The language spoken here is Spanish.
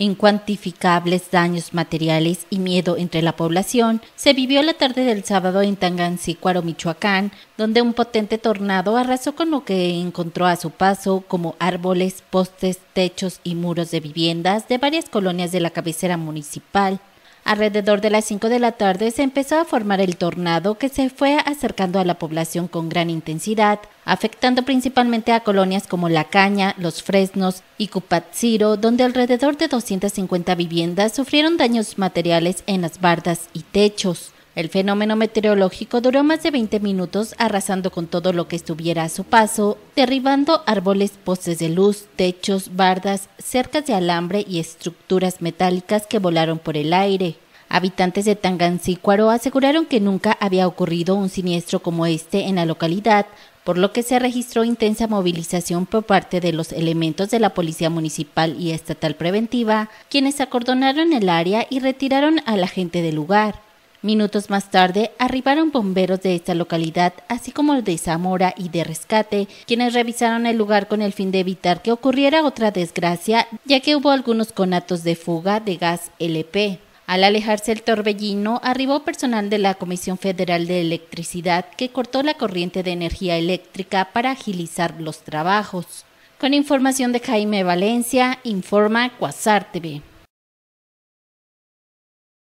incuantificables daños materiales y miedo entre la población, se vivió la tarde del sábado en Tangancícuaro, Michoacán, donde un potente tornado arrasó con lo que encontró a su paso como árboles, postes, techos y muros de viviendas de varias colonias de la cabecera municipal. Alrededor de las 5 de la tarde se empezó a formar el tornado que se fue acercando a la población con gran intensidad, afectando principalmente a colonias como La Caña, Los Fresnos y Cupatziro, donde alrededor de 250 viviendas sufrieron daños materiales en las bardas y techos. El fenómeno meteorológico duró más de 20 minutos arrasando con todo lo que estuviera a su paso, derribando árboles, postes de luz, techos, bardas, cercas de alambre y estructuras metálicas que volaron por el aire. Habitantes de Tangancícuaro aseguraron que nunca había ocurrido un siniestro como este en la localidad, por lo que se registró intensa movilización por parte de los elementos de la Policía Municipal y Estatal Preventiva, quienes acordonaron el área y retiraron a la gente del lugar. Minutos más tarde arribaron bomberos de esta localidad, así como de Zamora y de Rescate, quienes revisaron el lugar con el fin de evitar que ocurriera otra desgracia, ya que hubo algunos conatos de fuga de gas LP. Al alejarse el torbellino, arribó personal de la Comisión Federal de Electricidad que cortó la corriente de energía eléctrica para agilizar los trabajos. Con información de Jaime Valencia, informa Cuasar TV.